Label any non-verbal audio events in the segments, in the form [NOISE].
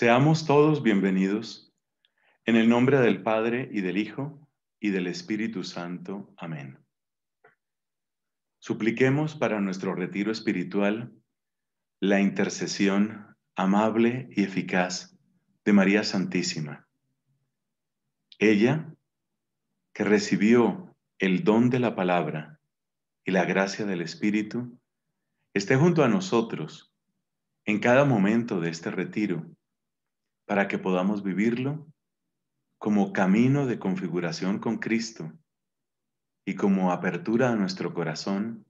Seamos todos bienvenidos en el nombre del Padre y del Hijo y del Espíritu Santo. Amén. Supliquemos para nuestro retiro espiritual la intercesión amable y eficaz de María Santísima. Ella, que recibió el don de la palabra y la gracia del Espíritu, esté junto a nosotros en cada momento de este retiro para que podamos vivirlo como camino de configuración con Cristo y como apertura a nuestro corazón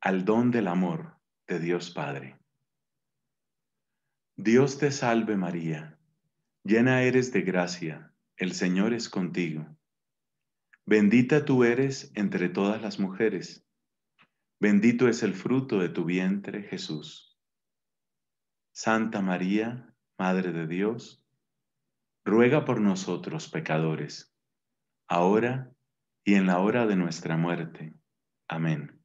al don del amor de Dios Padre. Dios te salve María, llena eres de gracia, el Señor es contigo. Bendita tú eres entre todas las mujeres, bendito es el fruto de tu vientre Jesús. Santa María, Madre de Dios, ruega por nosotros pecadores, ahora y en la hora de nuestra muerte. Amén.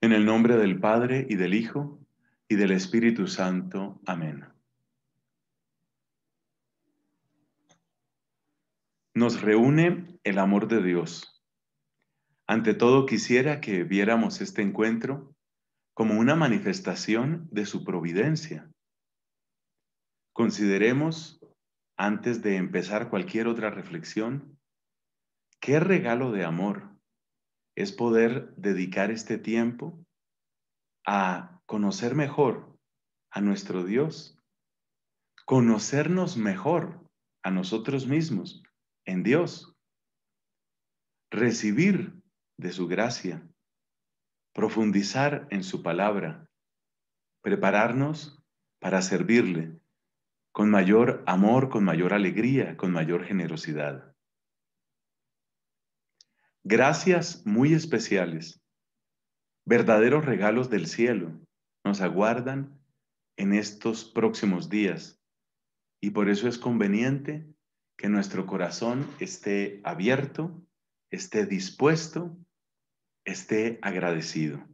En el nombre del Padre y del Hijo y del Espíritu Santo. Amén. Nos reúne el amor de Dios. Ante todo quisiera que viéramos este encuentro como una manifestación de su providencia Consideremos, antes de empezar cualquier otra reflexión, qué regalo de amor es poder dedicar este tiempo a conocer mejor a nuestro Dios, conocernos mejor a nosotros mismos en Dios, recibir de su gracia, profundizar en su palabra, prepararnos para servirle con mayor amor, con mayor alegría, con mayor generosidad. Gracias muy especiales, verdaderos regalos del cielo, nos aguardan en estos próximos días y por eso es conveniente que nuestro corazón esté abierto, esté dispuesto, esté agradecido.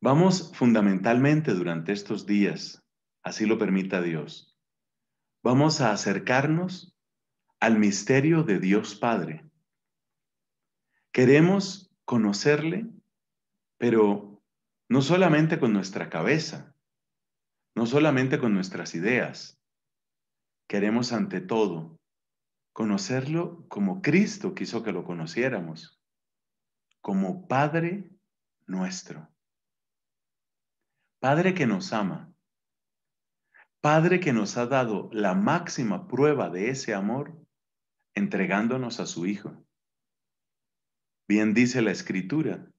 Vamos fundamentalmente durante estos días así lo permita Dios, vamos a acercarnos al misterio de Dios Padre. Queremos conocerle, pero no solamente con nuestra cabeza, no solamente con nuestras ideas. Queremos ante todo conocerlo como Cristo quiso que lo conociéramos, como Padre nuestro. Padre que nos ama, Padre que nos ha dado la máxima prueba de ese amor, entregándonos a su Hijo. Bien dice la Escritura,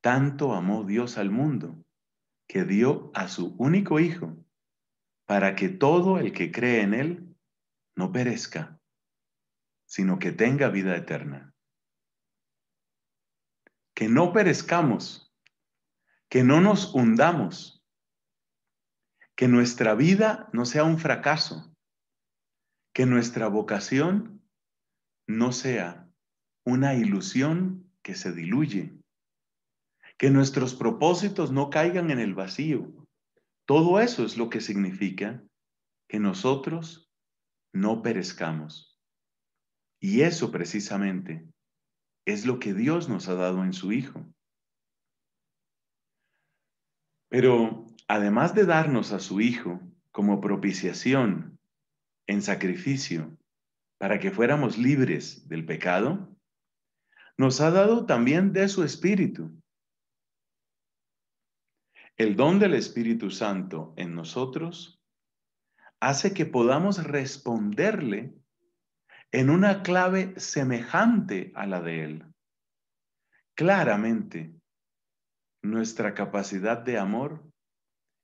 tanto amó Dios al mundo, que dio a su único Hijo, para que todo el que cree en Él no perezca, sino que tenga vida eterna. Que no perezcamos, que no nos hundamos, que nuestra vida no sea un fracaso, que nuestra vocación no sea una ilusión que se diluye, que nuestros propósitos no caigan en el vacío. Todo eso es lo que significa que nosotros no perezcamos. Y eso precisamente es lo que Dios nos ha dado en su Hijo. Pero además de darnos a su Hijo como propiciación en sacrificio para que fuéramos libres del pecado, nos ha dado también de su Espíritu. El don del Espíritu Santo en nosotros hace que podamos responderle en una clave semejante a la de Él. Claramente, nuestra capacidad de amor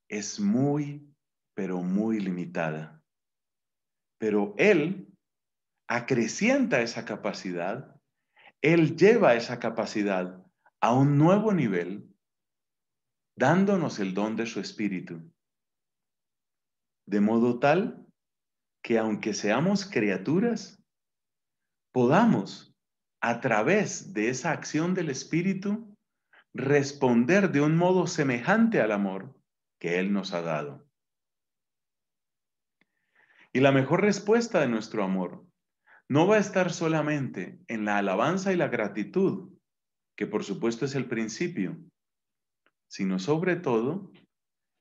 es muy, pero muy limitada. Pero Él acrecienta esa capacidad, Él lleva esa capacidad a un nuevo nivel, dándonos el don de su espíritu. De modo tal que aunque seamos criaturas, podamos, a través de esa acción del espíritu, responder de un modo semejante al amor que Él nos ha dado. Y la mejor respuesta de nuestro amor no va a estar solamente en la alabanza y la gratitud, que por supuesto es el principio, sino sobre todo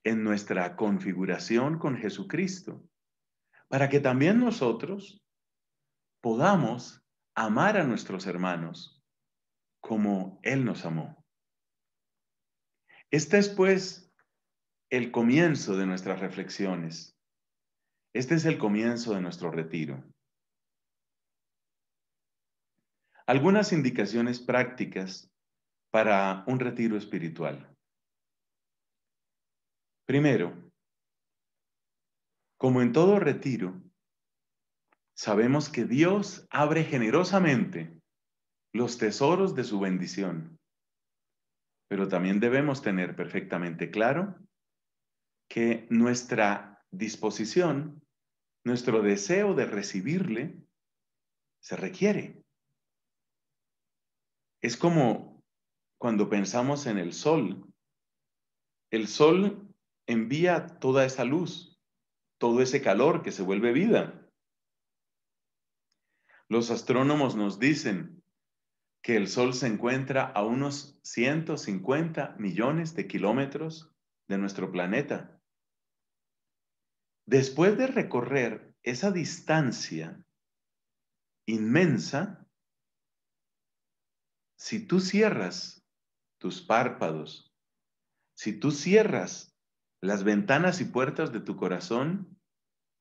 en nuestra configuración con Jesucristo, para que también nosotros podamos amar a nuestros hermanos como Él nos amó. Esta es pues el comienzo de nuestras reflexiones. Este es el comienzo de nuestro retiro. Algunas indicaciones prácticas para un retiro espiritual. Primero, como en todo retiro, sabemos que Dios abre generosamente los tesoros de su bendición, pero también debemos tener perfectamente claro que nuestra disposición, nuestro deseo de recibirle, se requiere. Es como cuando pensamos en el sol. El sol envía toda esa luz, todo ese calor que se vuelve vida. Los astrónomos nos dicen que el Sol se encuentra a unos 150 millones de kilómetros de nuestro planeta. Después de recorrer esa distancia inmensa, si tú cierras tus párpados, si tú cierras las ventanas y puertas de tu corazón,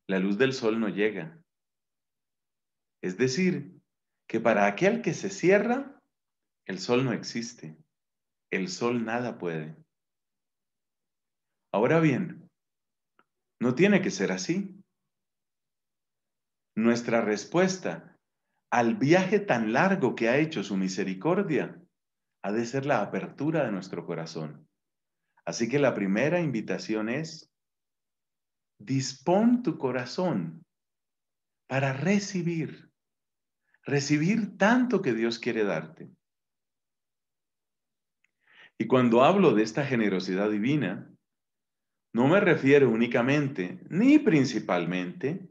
la luz del sol no llega. Es decir, que para aquel que se cierra, el sol no existe. El sol nada puede. Ahora bien, no tiene que ser así. Nuestra respuesta al viaje tan largo que ha hecho su misericordia ha de ser la apertura de nuestro corazón. Así que la primera invitación es, dispón tu corazón para recibir, recibir tanto que Dios quiere darte. Y cuando hablo de esta generosidad divina, no me refiero únicamente ni principalmente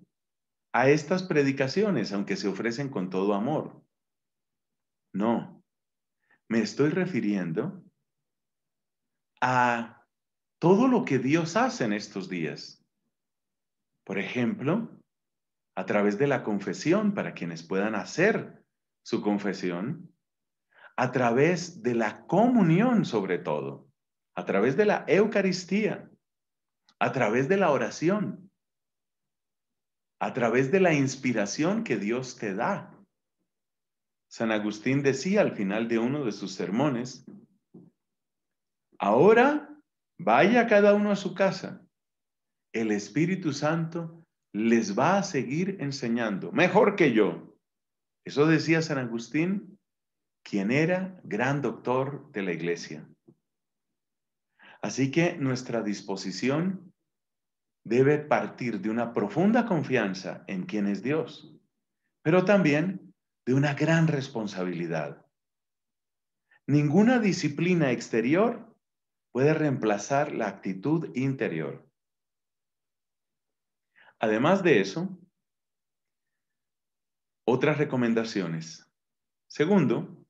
a estas predicaciones, aunque se ofrecen con todo amor. No, me estoy refiriendo a todo lo que Dios hace en estos días. Por ejemplo, a través de la confesión para quienes puedan hacer su confesión, a través de la comunión sobre todo, a través de la Eucaristía, a través de la oración, a través de la inspiración que Dios te da. San Agustín decía al final de uno de sus sermones, ahora vaya cada uno a su casa, el Espíritu Santo les va a seguir enseñando, mejor que yo. Eso decía San Agustín, quien era gran doctor de la iglesia. Así que nuestra disposición debe partir de una profunda confianza en quién es Dios, pero también de una gran responsabilidad. Ninguna disciplina exterior puede reemplazar la actitud interior. Además de eso, otras recomendaciones. Segundo,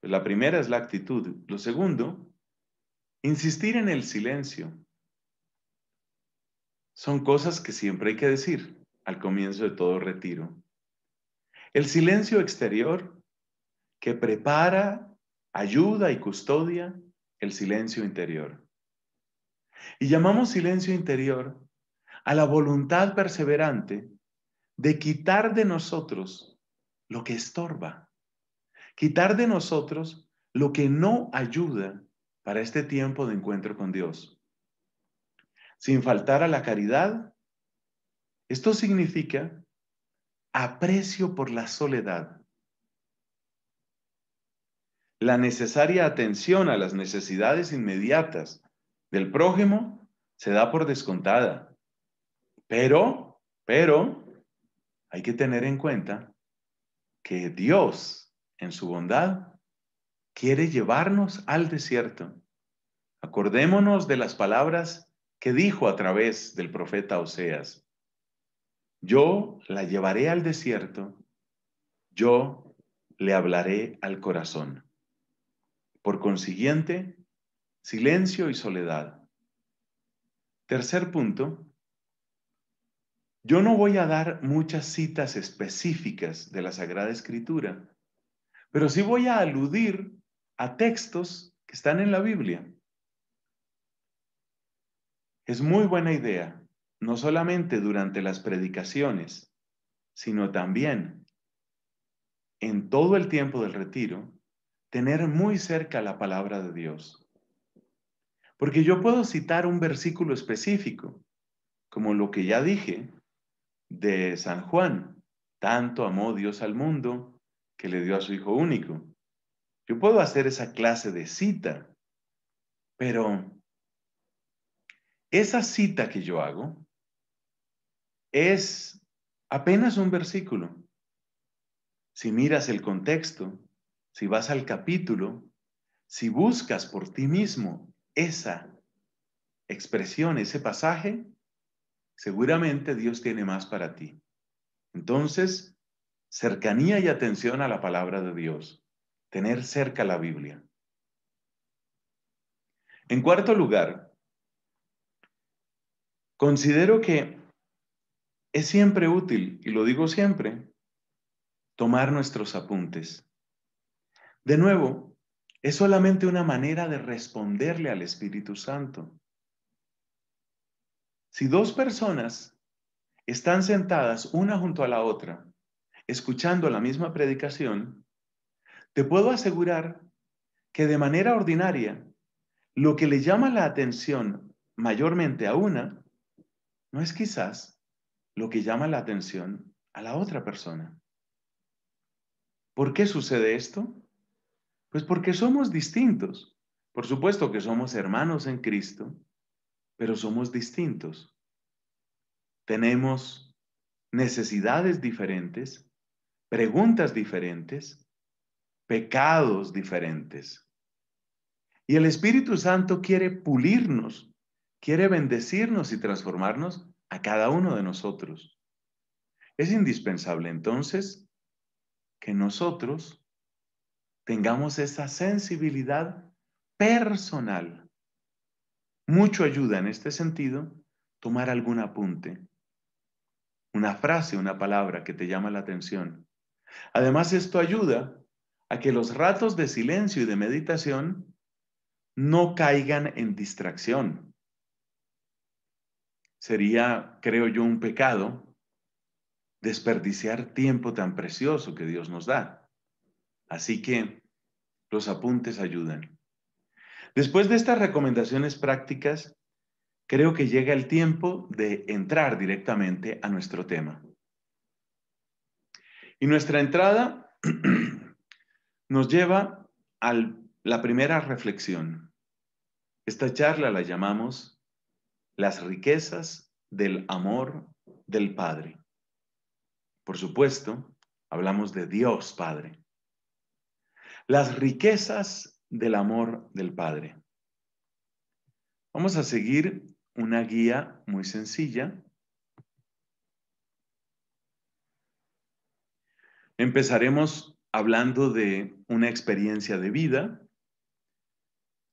la primera es la actitud. Lo segundo, insistir en el silencio, son cosas que siempre hay que decir al comienzo de todo retiro. El silencio exterior que prepara, ayuda y custodia el silencio interior. Y llamamos silencio interior a la voluntad perseverante de quitar de nosotros lo que estorba, quitar de nosotros lo que no ayuda para este tiempo de encuentro con Dios sin faltar a la caridad. Esto significa aprecio por la soledad, la necesaria atención a las necesidades inmediatas del prójimo se da por descontada. Pero, pero, hay que tener en cuenta que Dios, en su bondad, quiere llevarnos al desierto. Acordémonos de las palabras que dijo a través del profeta Oseas, yo la llevaré al desierto, yo le hablaré al corazón. Por consiguiente, silencio y soledad. Tercer punto, yo no voy a dar muchas citas específicas de la Sagrada Escritura, pero sí voy a aludir a textos que están en la Biblia. Es muy buena idea, no solamente durante las predicaciones, sino también en todo el tiempo del retiro, tener muy cerca la palabra de Dios. Porque yo puedo citar un versículo específico, como lo que ya dije de San Juan, tanto amó Dios al mundo que le dio a su Hijo único. Yo puedo hacer esa clase de cita, pero esa cita que yo hago es apenas un versículo. Si miras el contexto, si vas al capítulo, si buscas por ti mismo esa expresión, ese pasaje, seguramente Dios tiene más para ti. Entonces, cercanía y atención a la palabra de Dios, tener cerca la Biblia. En cuarto lugar, Considero que es siempre útil, y lo digo siempre, tomar nuestros apuntes. De nuevo, es solamente una manera de responderle al Espíritu Santo. Si dos personas están sentadas una junto a la otra, escuchando la misma predicación, te puedo asegurar que de manera ordinaria, lo que le llama la atención mayormente a una no es quizás lo que llama la atención a la otra persona. ¿Por qué sucede esto? Pues porque somos distintos. Por supuesto que somos hermanos en Cristo, pero somos distintos. Tenemos necesidades diferentes, preguntas diferentes, pecados diferentes. Y el Espíritu Santo quiere pulirnos quiere bendecirnos y transformarnos a cada uno de nosotros. Es indispensable entonces que nosotros tengamos esa sensibilidad personal. Mucho ayuda en este sentido tomar algún apunte, una frase, una palabra que te llama la atención. Además, esto ayuda a que los ratos de silencio y de meditación no caigan en distracción sería, creo yo, un pecado desperdiciar tiempo tan precioso que Dios nos da. Así que los apuntes ayudan. Después de estas recomendaciones prácticas, creo que llega el tiempo de entrar directamente a nuestro tema. Y nuestra entrada [CLEARS THROAT] nos lleva a la primera reflexión. Esta charla la llamamos las riquezas del amor del Padre. Por supuesto, hablamos de Dios Padre. Las riquezas del amor del Padre. Vamos a seguir una guía muy sencilla. Empezaremos hablando de una experiencia de vida.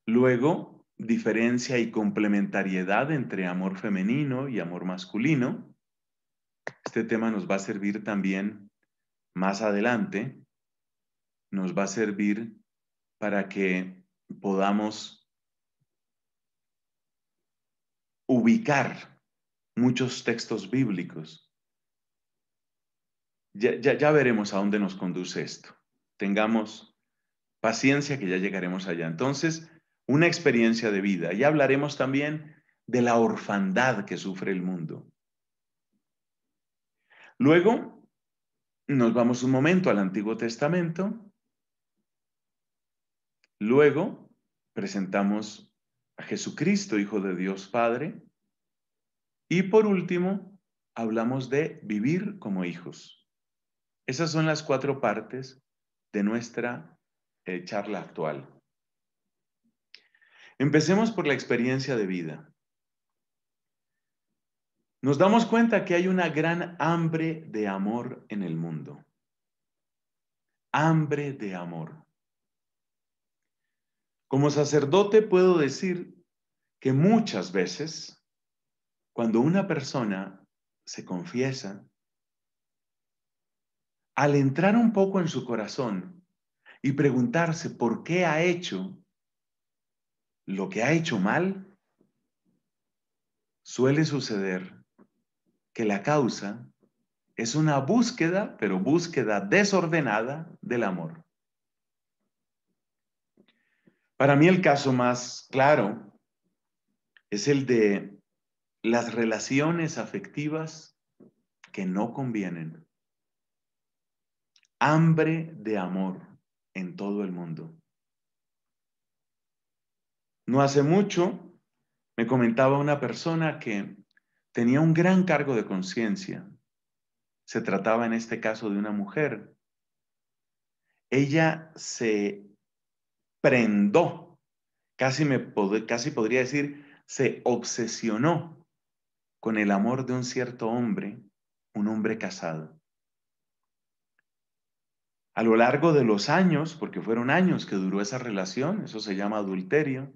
Luego diferencia y complementariedad entre amor femenino y amor masculino. Este tema nos va a servir también más adelante, nos va a servir para que podamos ubicar muchos textos bíblicos. Ya, ya, veremos a dónde nos conduce esto. Tengamos paciencia que ya llegaremos allá. Entonces, una experiencia de vida. Y hablaremos también de la orfandad que sufre el mundo. Luego, nos vamos un momento al Antiguo Testamento. Luego, presentamos a Jesucristo, Hijo de Dios Padre. Y por último, hablamos de vivir como hijos. Esas son las cuatro partes de nuestra eh, charla actual. Empecemos por la experiencia de vida. Nos damos cuenta que hay una gran hambre de amor en el mundo. Hambre de amor. Como sacerdote puedo decir que muchas veces, cuando una persona se confiesa, al entrar un poco en su corazón y preguntarse por qué ha hecho lo que ha hecho mal, suele suceder que la causa es una búsqueda, pero búsqueda desordenada del amor. Para mí el caso más claro es el de las relaciones afectivas que no convienen. Hambre de amor en todo el mundo. No hace mucho me comentaba una persona que tenía un gran cargo de conciencia. Se trataba en este caso de una mujer. Ella se prendó, casi, me casi podría decir, se obsesionó con el amor de un cierto hombre, un hombre casado. A lo largo de los años, porque fueron años que duró esa relación, eso se llama adulterio,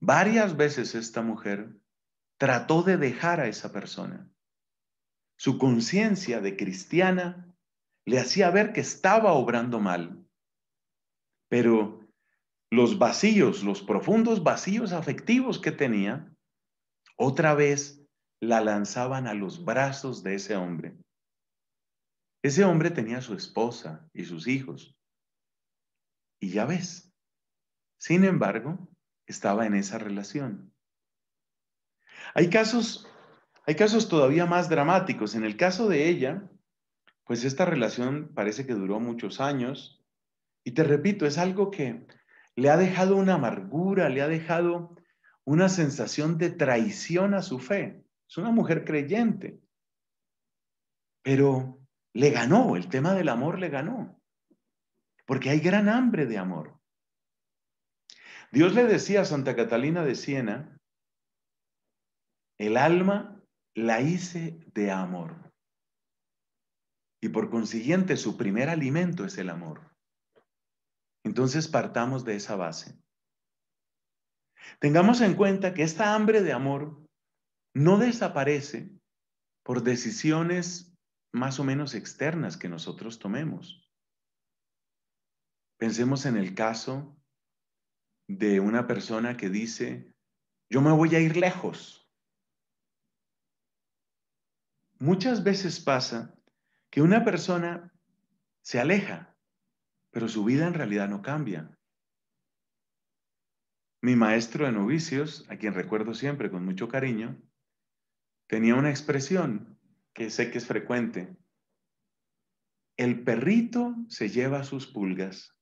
Varias veces esta mujer trató de dejar a esa persona. Su conciencia de cristiana le hacía ver que estaba obrando mal. Pero los vacíos, los profundos vacíos afectivos que tenía, otra vez la lanzaban a los brazos de ese hombre. Ese hombre tenía su esposa y sus hijos. Y ya ves. Sin embargo, estaba en esa relación. Hay casos, hay casos todavía más dramáticos. En el caso de ella, pues esta relación parece que duró muchos años. Y te repito, es algo que le ha dejado una amargura, le ha dejado una sensación de traición a su fe. Es una mujer creyente. Pero le ganó, el tema del amor le ganó. Porque hay gran hambre de amor. Dios le decía a Santa Catalina de Siena, el alma la hice de amor. Y por consiguiente, su primer alimento es el amor. Entonces partamos de esa base. Tengamos en cuenta que esta hambre de amor no desaparece por decisiones más o menos externas que nosotros tomemos. Pensemos en el caso de una persona que dice, yo me voy a ir lejos. Muchas veces pasa que una persona se aleja, pero su vida en realidad no cambia. Mi maestro de novicios, a quien recuerdo siempre con mucho cariño, tenía una expresión que sé que es frecuente. El perrito se lleva sus pulgas.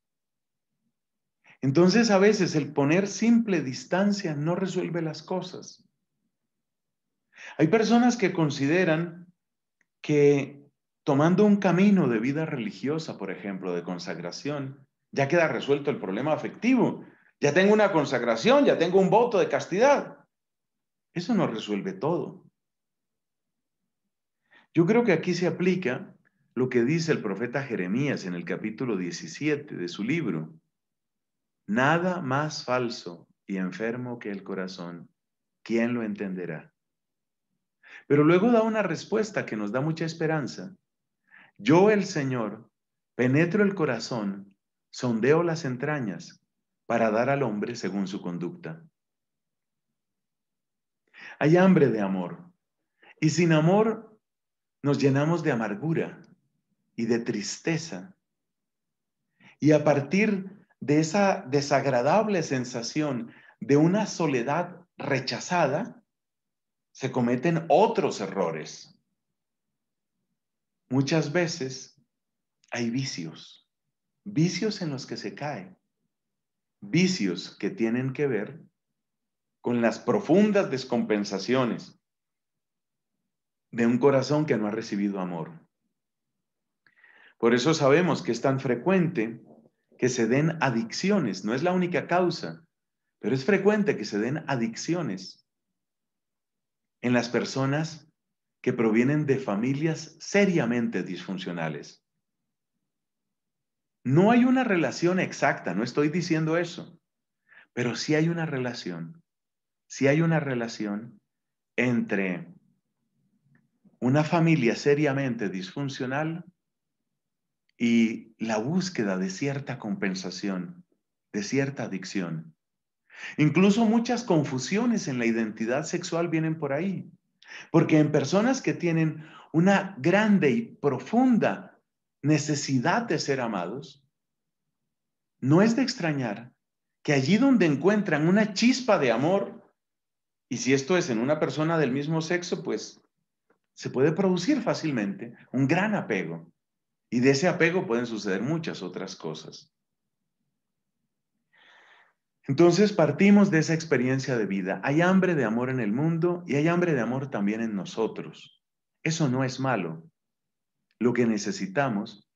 Entonces a veces el poner simple distancia no resuelve las cosas. Hay personas que consideran que tomando un camino de vida religiosa, por ejemplo, de consagración, ya queda resuelto el problema afectivo. Ya tengo una consagración, ya tengo un voto de castidad. Eso no resuelve todo. Yo creo que aquí se aplica lo que dice el profeta Jeremías en el capítulo 17 de su libro. Nada más falso y enfermo que el corazón. ¿Quién lo entenderá? Pero luego da una respuesta que nos da mucha esperanza. Yo, el Señor, penetro el corazón, sondeo las entrañas para dar al hombre según su conducta. Hay hambre de amor y sin amor nos llenamos de amargura y de tristeza. Y a partir de de esa desagradable sensación de una soledad rechazada, se cometen otros errores. Muchas veces hay vicios, vicios en los que se cae, vicios que tienen que ver con las profundas descompensaciones de un corazón que no ha recibido amor. Por eso sabemos que es tan frecuente que se den adicciones, no es la única causa, pero es frecuente que se den adicciones en las personas que provienen de familias seriamente disfuncionales. No hay una relación exacta, no estoy diciendo eso, pero sí hay una relación, sí hay una relación entre una familia seriamente disfuncional y la búsqueda de cierta compensación, de cierta adicción. Incluso muchas confusiones en la identidad sexual vienen por ahí, porque en personas que tienen una grande y profunda necesidad de ser amados, no es de extrañar que allí donde encuentran una chispa de amor, y si esto es en una persona del mismo sexo, pues se puede producir fácilmente un gran apego. Y de ese apego pueden suceder muchas otras cosas. Entonces partimos de esa experiencia de vida. Hay hambre de amor en el mundo y hay hambre de amor también en nosotros. Eso no es malo. Lo que necesitamos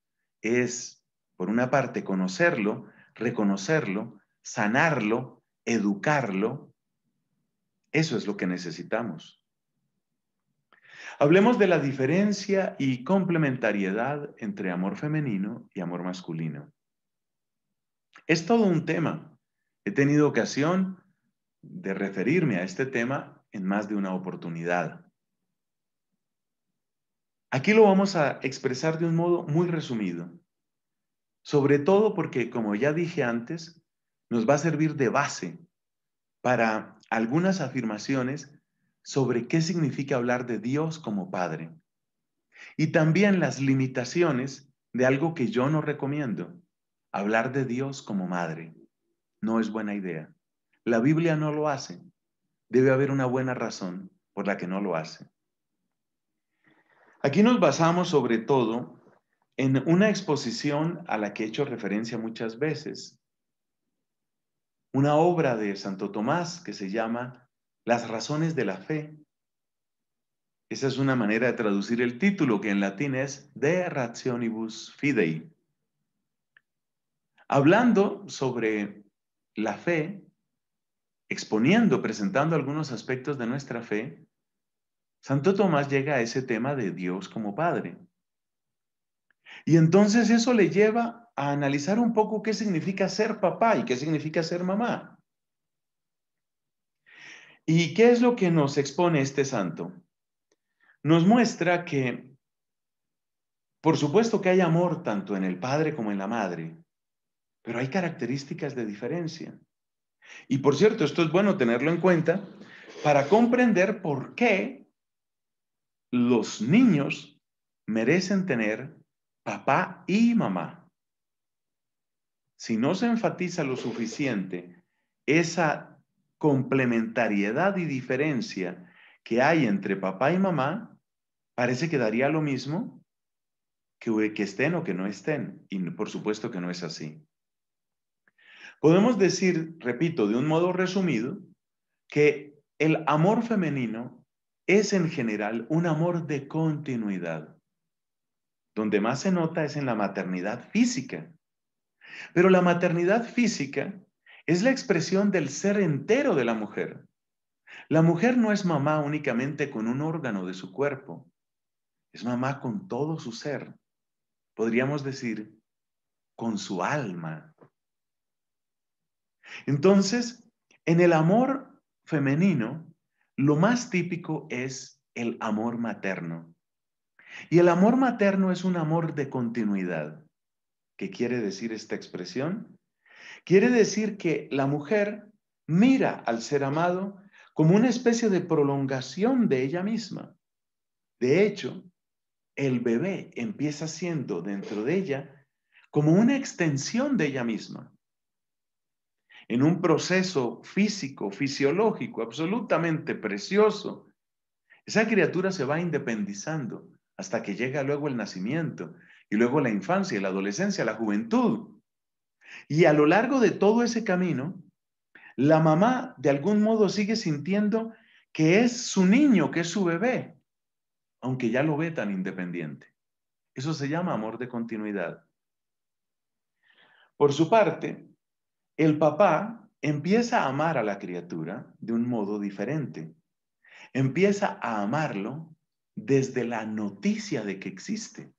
es, por una parte, conocerlo, reconocerlo, sanarlo, educarlo. Eso es lo que necesitamos. Hablemos de la diferencia y complementariedad entre amor femenino y amor masculino. Es todo un tema. He tenido ocasión de referirme a este tema en más de una oportunidad. Aquí lo vamos a expresar de un modo muy resumido, sobre todo porque, como ya dije antes, nos va a servir de base para algunas afirmaciones sobre qué significa hablar de Dios como Padre. Y también las limitaciones de algo que yo no recomiendo, hablar de Dios como Madre. No es buena idea. La Biblia no lo hace. Debe haber una buena razón por la que no lo hace. Aquí nos basamos sobre todo en una exposición a la que he hecho referencia muchas veces, una obra de Santo Tomás que se llama las razones de la fe. Esa es una manera de traducir el título, que en latín es De Rationibus Fidei. Hablando sobre la fe, exponiendo, presentando algunos aspectos de nuestra fe, Santo Tomás llega a ese tema de Dios como Padre. Y entonces eso le lleva a analizar un poco qué significa ser papá y qué significa ser mamá. ¿Y qué es lo que nos expone este santo? Nos muestra que, por supuesto que hay amor tanto en el padre como en la madre, pero hay características de diferencia. Y por cierto, esto es bueno tenerlo en cuenta para comprender por qué los niños merecen tener papá y mamá. Si no se enfatiza lo suficiente esa complementariedad y diferencia que hay entre papá y mamá, parece que daría lo mismo que, estén o que no estén. Y por supuesto que no es así. Podemos decir, repito, de un modo resumido, que el amor femenino es en general un amor de continuidad. Donde más se nota es en la maternidad física. Pero la maternidad física es la expresión del ser entero de la mujer. La mujer no es mamá únicamente con un órgano de su cuerpo, es mamá con todo su ser, podríamos decir, con su alma. Entonces, en el amor femenino, lo más típico es el amor materno. Y el amor materno es un amor de continuidad. ¿Qué quiere decir esta expresión? Quiere decir que la mujer mira al ser amado como una especie de prolongación de ella misma. De hecho, el bebé empieza siendo dentro de ella como una extensión de ella misma. En un proceso físico, fisiológico, absolutamente precioso, esa criatura se va independizando hasta que llega luego el nacimiento y luego la infancia, la adolescencia, la juventud. Y a lo largo de todo ese camino, la mamá de algún modo sigue sintiendo que es su niño, que es su bebé, aunque ya lo ve tan independiente. Eso se llama amor de continuidad. Por su parte, el papá empieza a amar a la criatura de un modo diferente. Empieza a amarlo desde la noticia de que existe.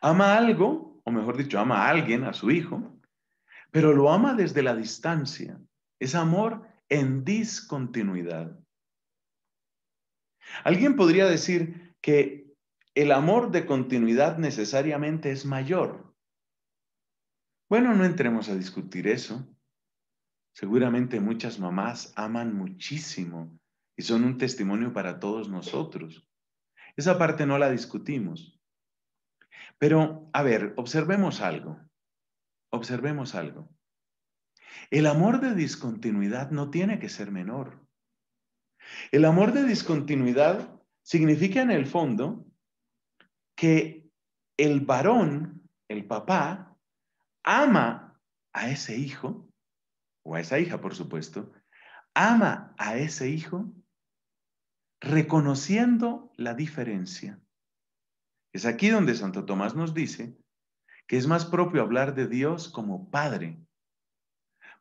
Ama algo o mejor dicho, ama a alguien, a su hijo, pero lo ama desde la distancia. Es amor en discontinuidad. Alguien podría decir que el amor de continuidad necesariamente es mayor. Bueno, no entremos a discutir eso. Seguramente muchas mamás aman muchísimo y son un testimonio para todos nosotros. Esa parte no la discutimos. Pero, a ver, observemos algo. Observemos algo. El amor de discontinuidad no tiene que ser menor. El amor de discontinuidad significa en el fondo que el varón, el papá, ama a ese hijo, o a esa hija, por supuesto, ama a ese hijo reconociendo la diferencia. Es aquí donde Santo Tomás nos dice que es más propio hablar de Dios como Padre,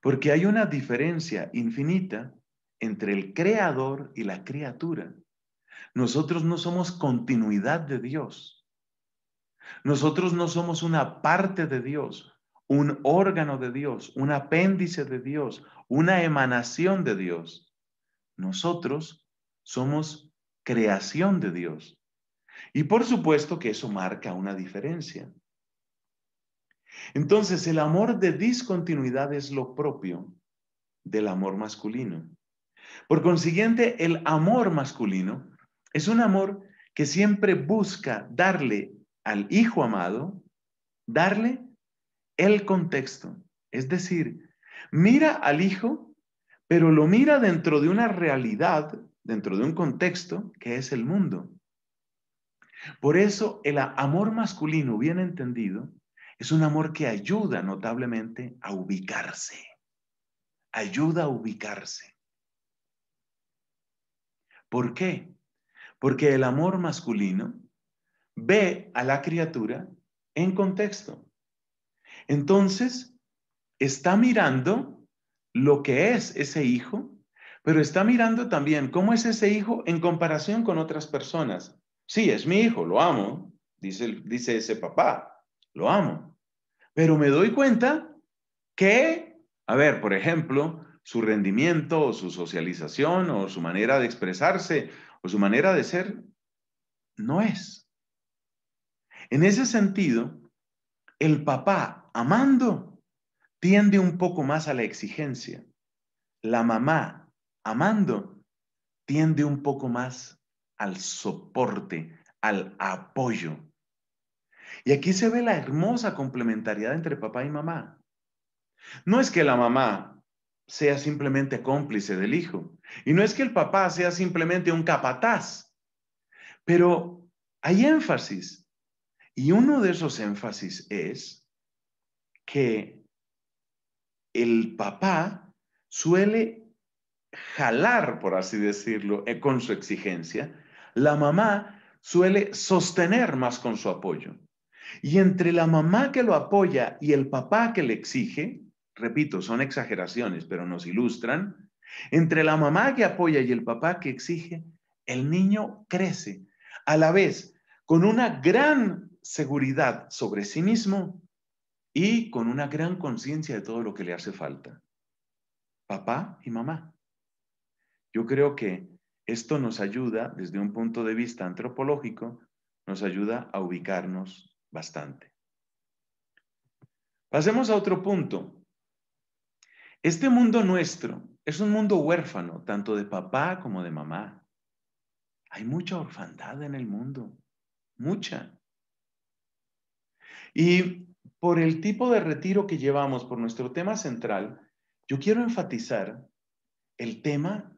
porque hay una diferencia infinita entre el Creador y la criatura. Nosotros no somos continuidad de Dios. Nosotros no somos una parte de Dios, un órgano de Dios, un apéndice de Dios, una emanación de Dios. Nosotros somos creación de Dios. Y por supuesto que eso marca una diferencia. Entonces, el amor de discontinuidad es lo propio del amor masculino. Por consiguiente, el amor masculino es un amor que siempre busca darle al hijo amado, darle el contexto. Es decir, mira al hijo, pero lo mira dentro de una realidad, dentro de un contexto que es el mundo. Por eso el amor masculino, bien entendido, es un amor que ayuda notablemente a ubicarse. Ayuda a ubicarse. ¿Por qué? Porque el amor masculino ve a la criatura en contexto. Entonces, está mirando lo que es ese hijo, pero está mirando también cómo es ese hijo en comparación con otras personas. Sí, es mi hijo, lo amo, dice, dice ese papá, lo amo. Pero me doy cuenta que, a ver, por ejemplo, su rendimiento o su socialización o su manera de expresarse o su manera de ser no es. En ese sentido, el papá amando tiende un poco más a la exigencia. La mamá amando tiende un poco más al soporte, al apoyo. Y aquí se ve la hermosa complementariedad entre papá y mamá. No es que la mamá sea simplemente cómplice del hijo, y no es que el papá sea simplemente un capataz, pero hay énfasis. Y uno de esos énfasis es que el papá suele jalar, por así decirlo, eh, con su exigencia, la mamá suele sostener más con su apoyo. Y entre la mamá que lo apoya y el papá que le exige, repito, son exageraciones, pero nos ilustran, entre la mamá que apoya y el papá que exige, el niño crece a la vez con una gran seguridad sobre sí mismo y con una gran conciencia de todo lo que le hace falta. Papá y mamá. Yo creo que esto nos ayuda, desde un punto de vista antropológico, nos ayuda a ubicarnos bastante. Pasemos a otro punto. Este mundo nuestro es un mundo huérfano, tanto de papá como de mamá. Hay mucha orfandad en el mundo, mucha. Y por el tipo de retiro que llevamos por nuestro tema central, yo quiero enfatizar el tema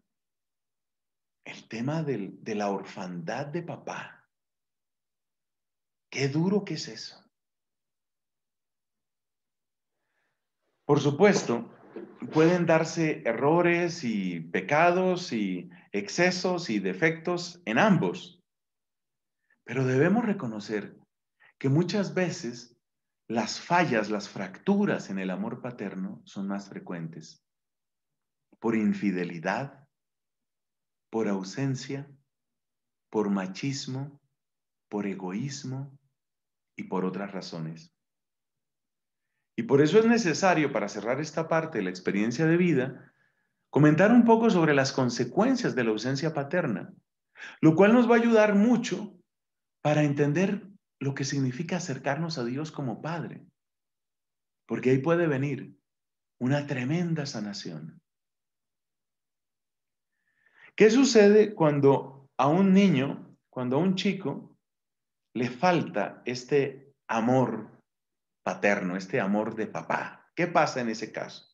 el tema de la orfandad de papá. Qué duro que es eso. Por supuesto, pueden darse errores y pecados y excesos y defectos en ambos. Pero debemos reconocer que muchas veces las fallas, las fracturas en el amor paterno son más frecuentes por infidelidad por ausencia, por machismo, por egoísmo y por otras razones. Y por eso es necesario, para cerrar esta parte de la experiencia de vida, comentar un poco sobre las consecuencias de la ausencia paterna, lo cual nos va a ayudar mucho para entender lo que significa acercarnos a Dios como Padre, porque ahí puede venir una tremenda sanación. ¿Qué sucede cuando a un niño, cuando a un chico le falta este amor paterno, este amor de papá? ¿Qué pasa en ese caso?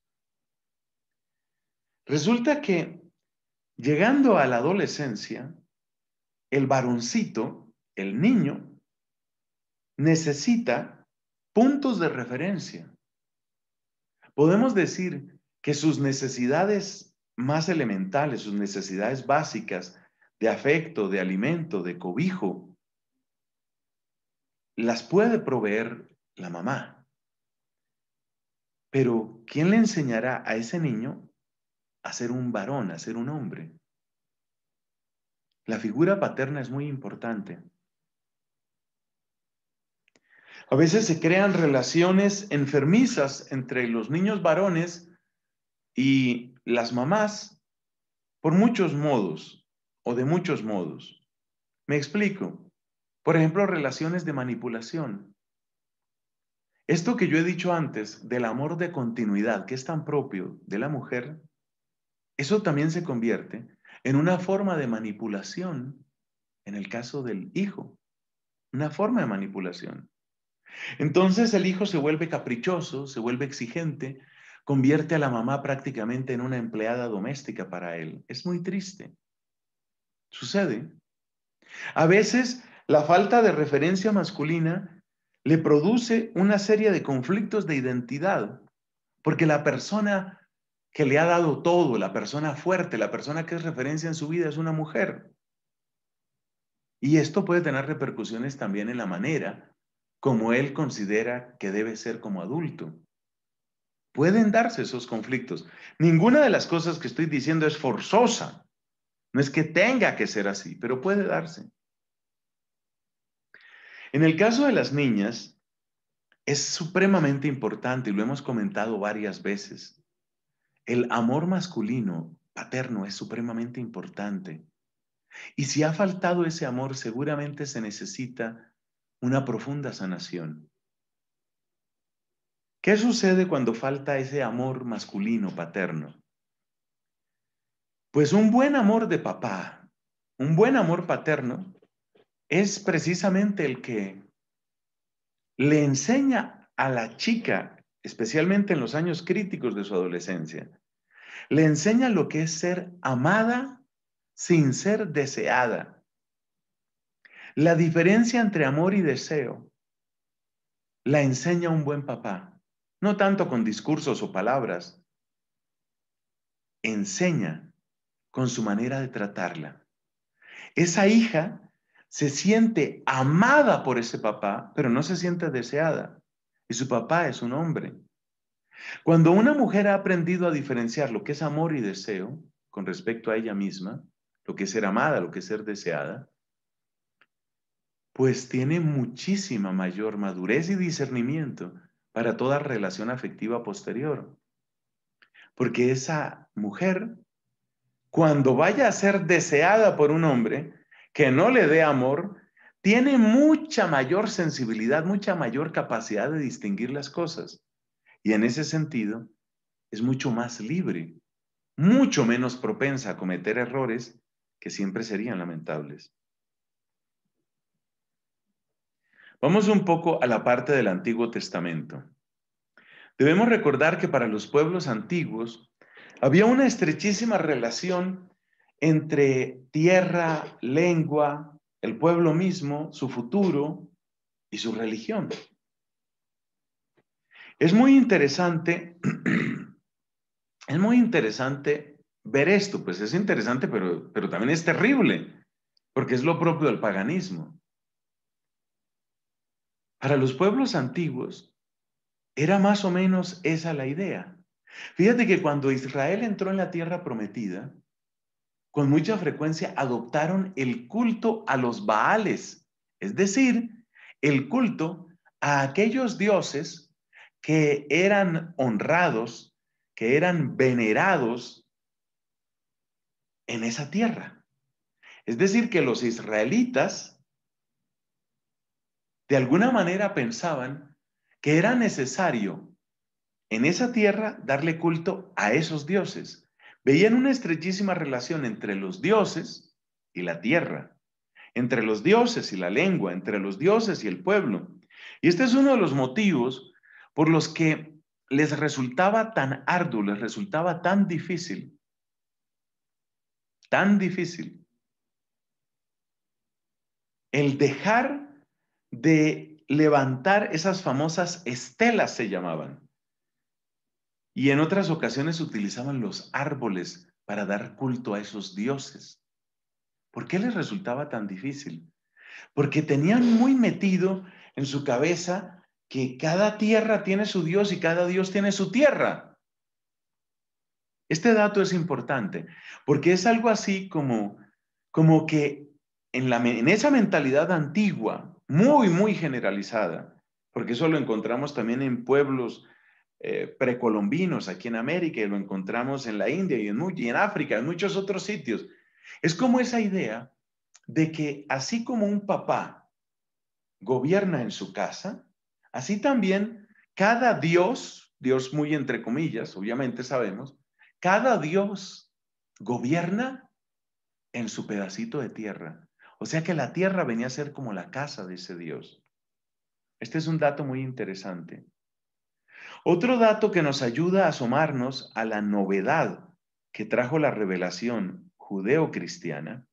Resulta que llegando a la adolescencia, el varoncito, el niño, necesita puntos de referencia. Podemos decir que sus necesidades más elementales, sus necesidades básicas de afecto, de alimento, de cobijo, las puede proveer la mamá. Pero, ¿quién le enseñará a ese niño a ser un varón, a ser un hombre? La figura paterna es muy importante. A veces se crean relaciones enfermizas entre los niños varones y las mamás por muchos modos o de muchos modos. Me explico. Por ejemplo, relaciones de manipulación. Esto que yo he dicho antes del amor de continuidad, que es tan propio de la mujer, eso también se convierte en una forma de manipulación en el caso del hijo. Una forma de manipulación. Entonces el hijo se vuelve caprichoso, se vuelve exigente, convierte a la mamá prácticamente en una empleada doméstica para él. Es muy triste. Sucede. A veces la falta de referencia masculina le produce una serie de conflictos de identidad, porque la persona que le ha dado todo, la persona fuerte, la persona que es referencia en su vida es una mujer. Y esto puede tener repercusiones también en la manera como él considera que debe ser como adulto. Pueden darse esos conflictos. Ninguna de las cosas que estoy diciendo es forzosa. No es que tenga que ser así, pero puede darse. En el caso de las niñas, es supremamente importante, y lo hemos comentado varias veces, el amor masculino paterno es supremamente importante. Y si ha faltado ese amor, seguramente se necesita una profunda sanación. ¿Qué sucede cuando falta ese amor masculino paterno? Pues un buen amor de papá, un buen amor paterno, es precisamente el que le enseña a la chica, especialmente en los años críticos de su adolescencia, le enseña lo que es ser amada sin ser deseada. La diferencia entre amor y deseo la enseña un buen papá no tanto con discursos o palabras. Enseña con su manera de tratarla. Esa hija se siente amada por ese papá, pero no se siente deseada. Y su papá es un hombre. Cuando una mujer ha aprendido a diferenciar lo que es amor y deseo con respecto a ella misma, lo que es ser amada, lo que es ser deseada, pues tiene muchísima mayor madurez y discernimiento para toda relación afectiva posterior. Porque esa mujer, cuando vaya a ser deseada por un hombre que no le dé amor, tiene mucha mayor sensibilidad, mucha mayor capacidad de distinguir las cosas. Y en ese sentido, es mucho más libre, mucho menos propensa a cometer errores que siempre serían lamentables. Vamos un poco a la parte del Antiguo Testamento. Debemos recordar que para los pueblos antiguos había una estrechísima relación entre tierra, lengua, el pueblo mismo, su futuro y su religión. Es muy interesante, [CLEARS THROAT] es muy interesante ver esto, pues es interesante, pero, pero también es terrible, porque es lo propio del paganismo. Para los pueblos antiguos, era más o menos esa la idea. Fíjate que cuando Israel entró en la tierra prometida, con mucha frecuencia adoptaron el culto a los Baales, es decir, el culto a aquellos dioses que eran honrados, que eran venerados en esa tierra. Es decir, que los israelitas de alguna manera pensaban que era necesario en esa tierra darle culto a esos dioses. Veían una estrechísima relación entre los dioses y la tierra, entre los dioses y la lengua, entre los dioses y el pueblo. Y este es uno de los motivos por los que les resultaba tan arduo, les resultaba tan difícil, tan difícil el dejar de levantar esas famosas estelas, se llamaban. Y en otras ocasiones utilizaban los árboles para dar culto a esos dioses. ¿Por qué les resultaba tan difícil? Porque tenían muy metido en su cabeza que cada tierra tiene su Dios y cada Dios tiene su tierra. Este dato es importante porque es algo así como, como que en, la, en esa mentalidad antigua muy, muy generalizada, porque eso lo encontramos también en pueblos eh, precolombinos aquí en América y lo encontramos en la India y en, y en África, en muchos otros sitios. Es como esa idea de que así como un papá gobierna en su casa, así también cada Dios, Dios muy entre comillas, obviamente sabemos, cada Dios gobierna en su pedacito de tierra. O sea que la tierra venía a ser como la casa de ese Dios. Este es un dato muy interesante. Otro dato que nos ayuda a asomarnos a la novedad que trajo la revelación judeo-cristiana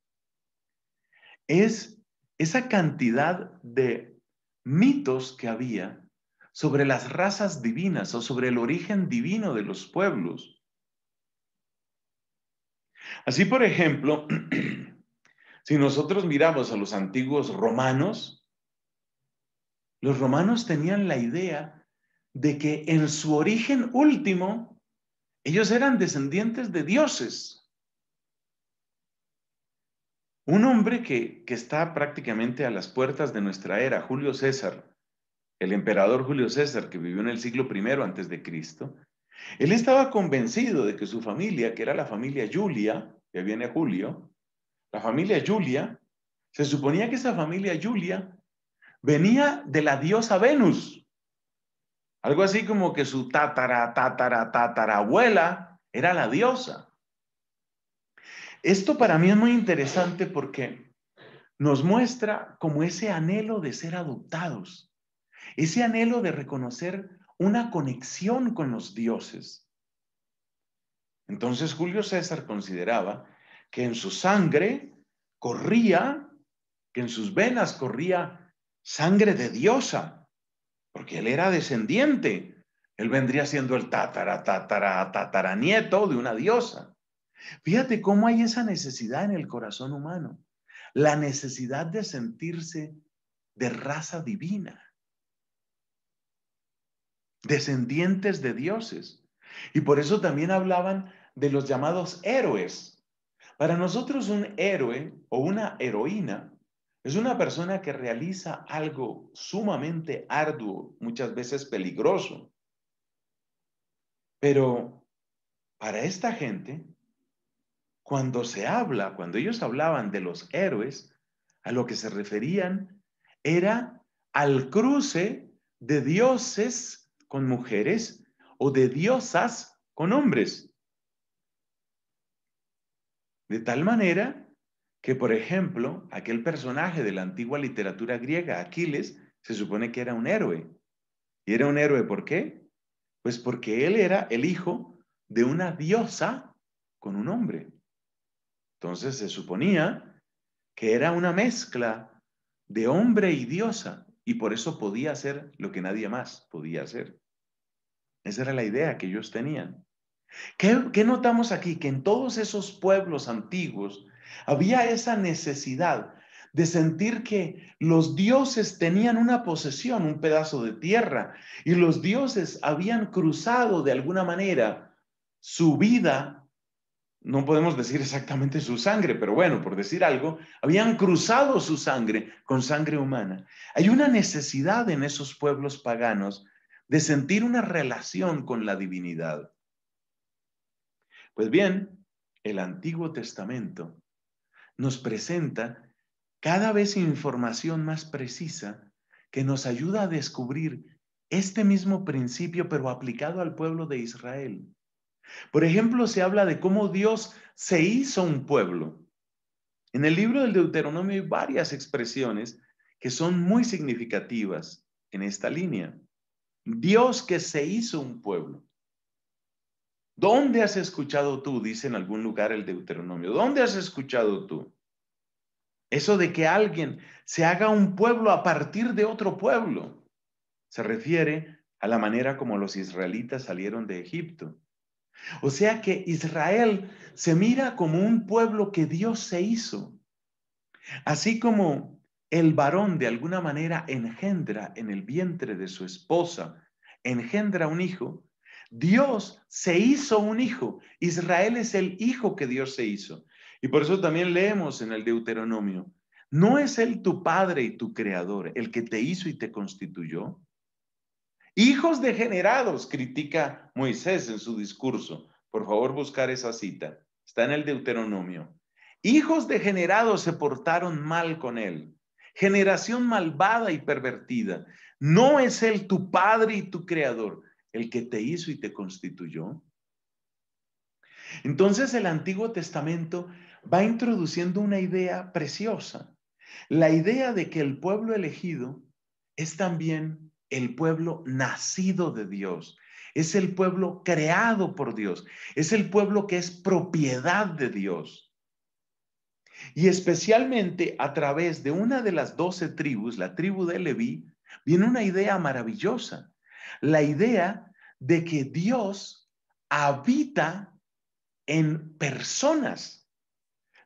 es esa cantidad de mitos que había sobre las razas divinas o sobre el origen divino de los pueblos. Así, por ejemplo, [CLEARS THROAT] Si nosotros miramos a los antiguos romanos, los romanos tenían la idea de que en su origen último, ellos eran descendientes de dioses. Un hombre que, está prácticamente a las puertas de nuestra era, Julio César, el emperador Julio César, que vivió en el siglo I antes de Cristo, él estaba convencido de que su familia, que era la familia Julia, que viene Julio, la familia Julia, se suponía que esa familia Julia venía de la diosa Venus. Algo así como que su tatara, tatara, abuela era la diosa. Esto para mí es muy interesante porque nos muestra como ese anhelo de ser adoptados, ese anhelo de reconocer una conexión con los dioses. Entonces Julio César consideraba que en su sangre corría, que en sus venas corría sangre de diosa, porque él era descendiente. Él vendría siendo el tatara, tatara, nieto de una diosa. Fíjate cómo hay esa necesidad en el corazón humano, la necesidad de sentirse de raza divina, descendientes de dioses. Y por eso también hablaban de los llamados héroes, para nosotros un héroe o una heroína es una persona que realiza algo sumamente arduo, muchas veces peligroso. Pero para esta gente, cuando se habla, cuando ellos hablaban de los héroes, a lo que se referían era al cruce de dioses con mujeres o de diosas con hombres. De tal manera que, por ejemplo, aquel personaje de la antigua literatura griega, Aquiles, se supone que era un héroe. ¿Y era un héroe por qué? Pues porque él era el hijo de una diosa con un hombre. Entonces se suponía que era una mezcla de hombre y diosa, y por eso podía hacer lo que nadie más podía hacer. Esa era la idea que ellos tenían. ¿Qué, notamos aquí? Que en todos esos pueblos antiguos había esa necesidad de sentir que los dioses tenían una posesión, un pedazo de tierra, y los dioses habían cruzado de alguna manera su vida, no podemos decir exactamente su sangre, pero bueno, por decir algo, habían cruzado su sangre con sangre humana. Hay una necesidad en esos pueblos paganos de sentir una relación con la divinidad. Pues bien, el Antiguo Testamento nos presenta cada vez información más precisa que nos ayuda a descubrir este mismo principio, pero aplicado al pueblo de Israel. Por ejemplo, se habla de cómo Dios se hizo un pueblo. En el libro del Deuteronomio hay varias expresiones que son muy significativas en esta línea. Dios que se hizo un pueblo. ¿Dónde has escuchado tú? Dice en algún lugar el Deuteronomio. ¿Dónde has escuchado tú? Eso de que alguien se haga un pueblo a partir de otro pueblo. Se refiere a la manera como los israelitas salieron de Egipto. O sea que Israel se mira como un pueblo que Dios se hizo. Así como el varón de alguna manera engendra en el vientre de su esposa, engendra un hijo, Dios se hizo un hijo. Israel es el hijo que Dios se hizo. Y por eso también leemos en el Deuteronomio, ¿no es Él tu Padre y tu Creador, el que te hizo y te constituyó? Hijos degenerados, critica Moisés en su discurso. Por favor, buscar esa cita. Está en el Deuteronomio. Hijos degenerados se portaron mal con Él. Generación malvada y pervertida. No es Él tu Padre y tu Creador el que te hizo y te constituyó. Entonces el Antiguo Testamento va introduciendo una idea preciosa, la idea de que el pueblo elegido es también el pueblo nacido de Dios, es el pueblo creado por Dios, es el pueblo que es propiedad de Dios. Y especialmente a través de una de las doce tribus, la tribu de Leví, viene una idea maravillosa, la idea de que Dios habita en personas.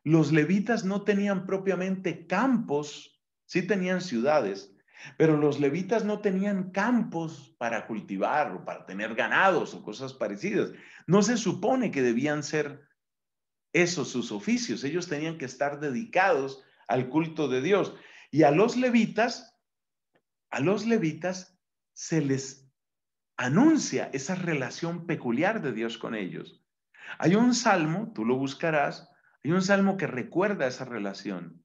Los levitas no tenían propiamente campos, sí tenían ciudades, pero los levitas no tenían campos para cultivar o para tener ganados o cosas parecidas. No se supone que debían ser esos sus oficios. Ellos tenían que estar dedicados al culto de Dios. Y a los levitas, a los levitas se les anuncia esa relación peculiar de Dios con ellos. Hay un salmo, tú lo buscarás, hay un salmo que recuerda esa relación.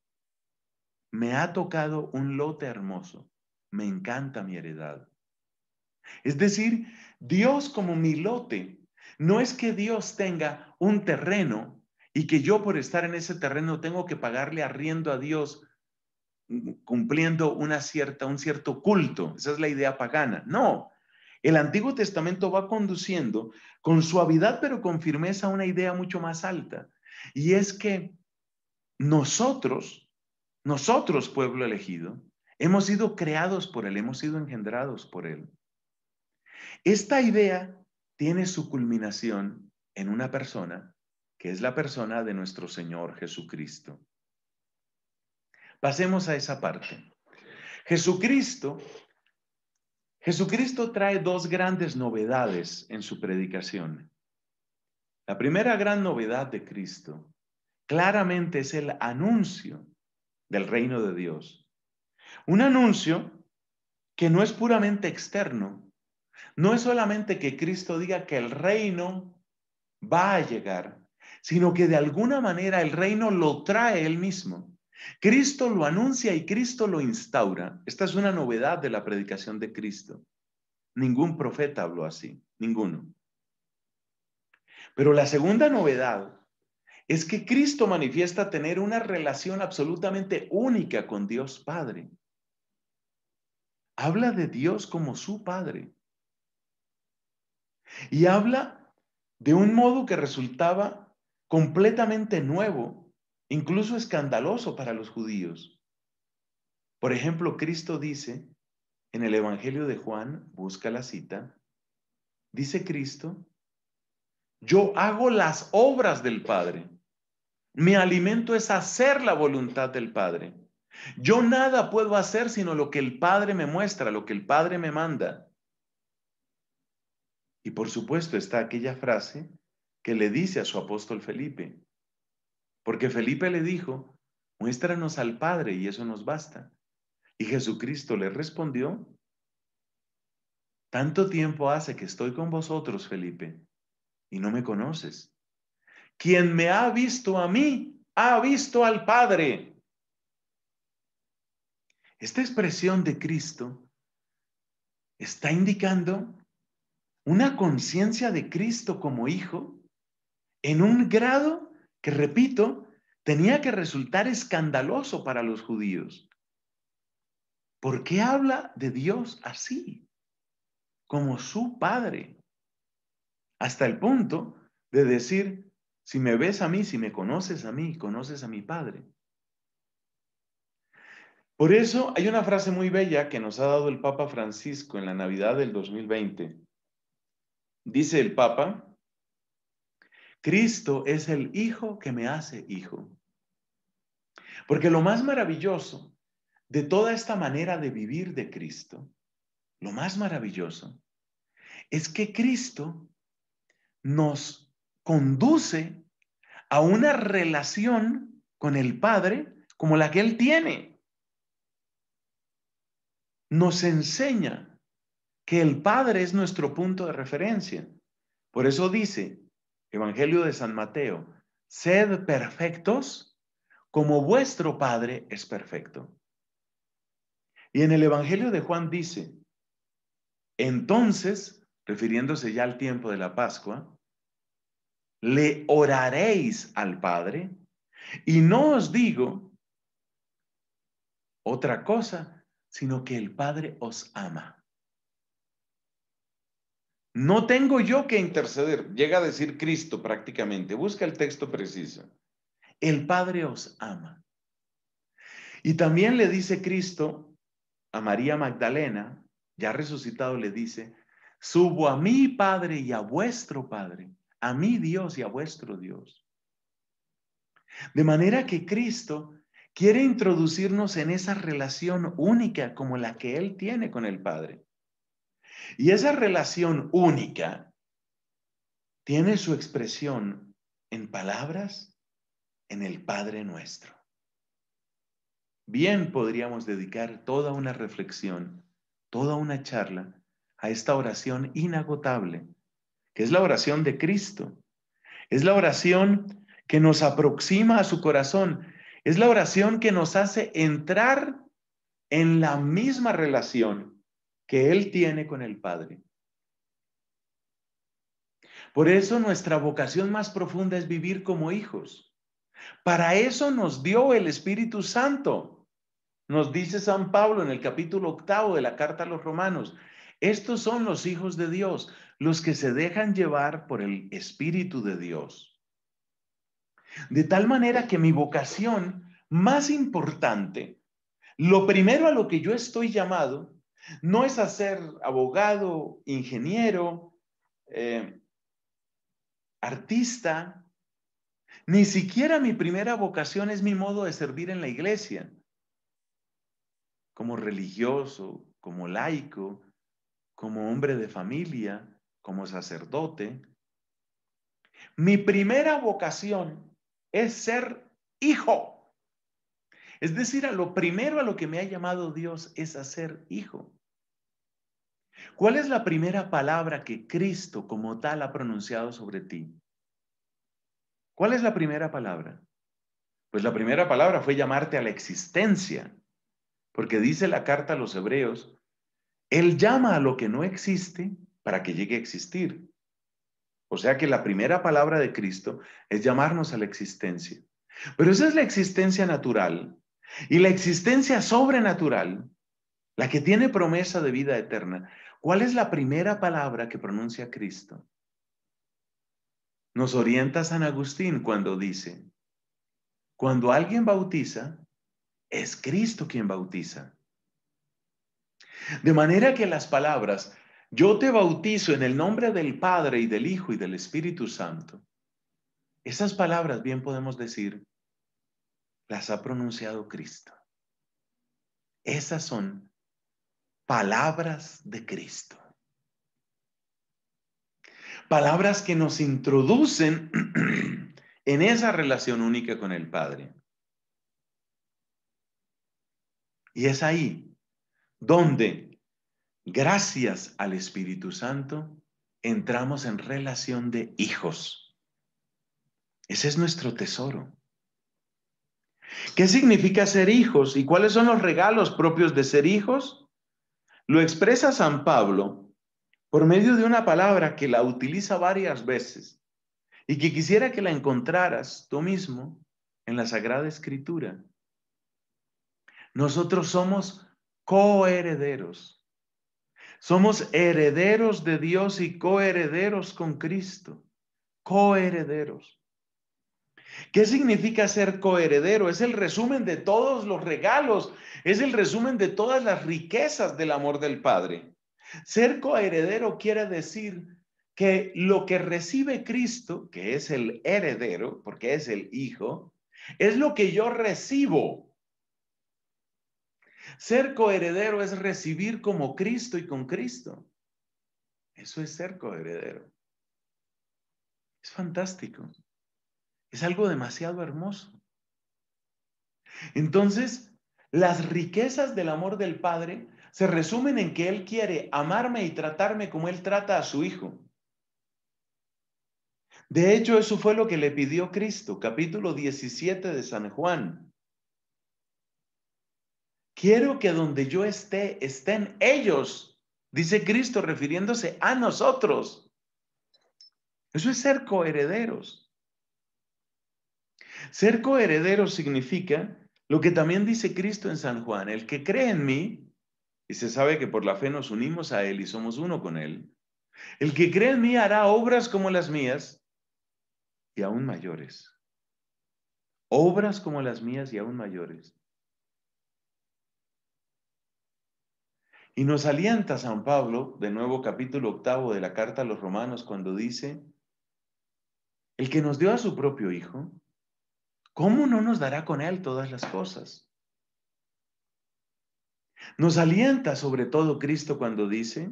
Me ha tocado un lote hermoso, me encanta mi heredad. Es decir, Dios como mi lote, no es que Dios tenga un terreno y que yo por estar en ese terreno tengo que pagarle arriendo a Dios mm, cumpliendo una cierta, un cierto culto. Esa es la idea pagana. No, el Antiguo Testamento va conduciendo con suavidad pero con firmeza una idea mucho más alta. Y es que nosotros, nosotros pueblo elegido, hemos sido creados por Él, hemos sido engendrados por Él. Esta idea tiene su culminación en una persona, que es la persona de nuestro Señor Jesucristo. Pasemos a esa parte. Jesucristo Jesucristo trae dos grandes novedades en su predicación. La primera gran novedad de Cristo claramente es el anuncio del reino de Dios. Un anuncio que no es puramente externo. No es solamente que Cristo diga que el reino va a llegar, sino que de alguna manera el reino lo trae él mismo. Cristo lo anuncia y Cristo lo instaura. Esta es una novedad de la predicación de Cristo. Ningún profeta habló así, ninguno. Pero la segunda novedad es que Cristo manifiesta tener una relación absolutamente única con Dios Padre. Habla de Dios como su Padre. Y habla de un modo que resultaba completamente nuevo incluso escandaloso para los judíos. Por ejemplo, Cristo dice en el Evangelio de Juan, busca la cita, dice Cristo, yo hago las obras del Padre. Mi alimento es hacer la voluntad del Padre. Yo nada puedo hacer sino lo que el Padre me muestra, lo que el Padre me manda. Y por supuesto está aquella frase que le dice a su apóstol Felipe, porque Felipe le dijo, muéstranos al Padre y eso nos basta. Y Jesucristo le respondió, tanto tiempo hace que estoy con vosotros, Felipe, y no me conoces. Quien me ha visto a mí, ha visto al Padre. Esta expresión de Cristo está indicando una conciencia de Cristo como Hijo en un grado que repito, tenía que resultar escandaloso para los judíos. ¿Por qué habla de Dios así? Como su padre. Hasta el punto de decir, si me ves a mí, si me conoces a mí, conoces a mi padre. Por eso hay una frase muy bella que nos ha dado el Papa Francisco en la Navidad del 2020. Dice el Papa, Cristo es el Hijo que me hace hijo. Porque lo más maravilloso de toda esta manera de vivir de Cristo, lo más maravilloso, es que Cristo nos conduce a una relación con el Padre como la que Él tiene. Nos enseña que el Padre es nuestro punto de referencia. Por eso dice, Evangelio de San Mateo, sed perfectos como vuestro Padre es perfecto. Y en el Evangelio de Juan dice, entonces, refiriéndose ya al tiempo de la Pascua, le oraréis al Padre y no os digo otra cosa, sino que el Padre os ama. No tengo yo que interceder, llega a decir Cristo prácticamente. Busca el texto preciso. El Padre os ama. Y también le dice Cristo a María Magdalena, ya resucitado, le dice, subo a mi Padre y a vuestro Padre, a mi Dios y a vuestro Dios. De manera que Cristo quiere introducirnos en esa relación única como la que Él tiene con el Padre. Y esa relación única tiene su expresión en palabras en el Padre nuestro. Bien podríamos dedicar toda una reflexión, toda una charla a esta oración inagotable, que es la oración de Cristo. Es la oración que nos aproxima a su corazón. Es la oración que nos hace entrar en la misma relación que Él tiene con el Padre. Por eso nuestra vocación más profunda es vivir como hijos. Para eso nos dio el Espíritu Santo. Nos dice San Pablo en el capítulo octavo de la carta a los romanos, estos son los hijos de Dios, los que se dejan llevar por el Espíritu de Dios. De tal manera que mi vocación más importante, lo primero a lo que yo estoy llamado, no es hacer abogado, ingeniero, eh, artista. Ni siquiera mi primera vocación es mi modo de servir en la iglesia, como religioso, como laico, como hombre de familia, como sacerdote. Mi primera vocación es ser hijo. Es decir, a lo primero a lo que me ha llamado Dios es a ser hijo. ¿Cuál es la primera palabra que Cristo como tal ha pronunciado sobre ti? ¿Cuál es la primera palabra? Pues la primera palabra fue llamarte a la existencia, porque dice la carta a los hebreos, Él llama a lo que no existe para que llegue a existir. O sea que la primera palabra de Cristo es llamarnos a la existencia. Pero esa es la existencia natural, y la existencia sobrenatural, la que tiene promesa de vida eterna, ¿cuál es la primera palabra que pronuncia Cristo? Nos orienta San Agustín cuando dice, cuando alguien bautiza, es Cristo quien bautiza. De manera que las palabras, yo te bautizo en el nombre del Padre y del Hijo y del Espíritu Santo, esas palabras bien podemos decir, las ha pronunciado Cristo. Esas son palabras de Cristo. Palabras que nos introducen [CLEARS THROAT] en esa relación única con el Padre. Y es ahí donde, gracias al Espíritu Santo, entramos en relación de hijos. Ese es nuestro tesoro. ¿Qué significa ser hijos y cuáles son los regalos propios de ser hijos? Lo expresa San Pablo por medio de una palabra que la utiliza varias veces y que quisiera que la encontraras tú mismo en la Sagrada Escritura. Nosotros somos coherederos. Somos herederos de Dios y coherederos con Cristo. Coherederos. ¿Qué significa ser coheredero? Es el resumen de todos los regalos, es el resumen de todas las riquezas del amor del Padre. Ser coheredero quiere decir que lo que recibe Cristo, que es el heredero, porque es el Hijo, es lo que yo recibo. Ser coheredero es recibir como Cristo y con Cristo. Eso es ser coheredero. Es fantástico. Es algo demasiado hermoso. Entonces, las riquezas del amor del Padre se resumen en que Él quiere amarme y tratarme como Él trata a su Hijo. De hecho, eso fue lo que le pidió Cristo, capítulo 17 de San Juan. Quiero que donde yo esté, estén ellos, dice Cristo refiriéndose a nosotros. Eso es ser coherederos. Ser coheredero significa lo que también dice Cristo en San Juan, el que cree en mí, y se sabe que por la fe nos unimos a Él y somos uno con Él, el que cree en mí hará obras como las mías y aún mayores. Obras como las mías y aún mayores. Y nos alienta San Pablo, de nuevo capítulo octavo de la carta a los romanos, cuando dice, el que nos dio a su propio Hijo, ¿cómo no nos dará con Él todas las cosas? Nos alienta sobre todo Cristo cuando dice,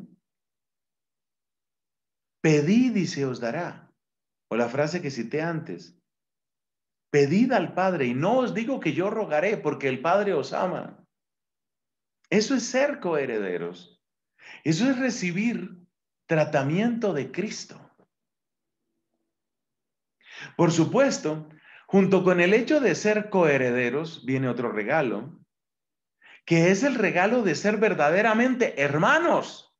pedid y se os dará. O la frase que cité antes, pedid al Padre y no os digo que yo rogaré porque el Padre os ama. Eso es ser coherederos. Eso es recibir tratamiento de Cristo. Por supuesto, Junto con el hecho de ser coherederos viene otro regalo, que es el regalo de ser verdaderamente hermanos.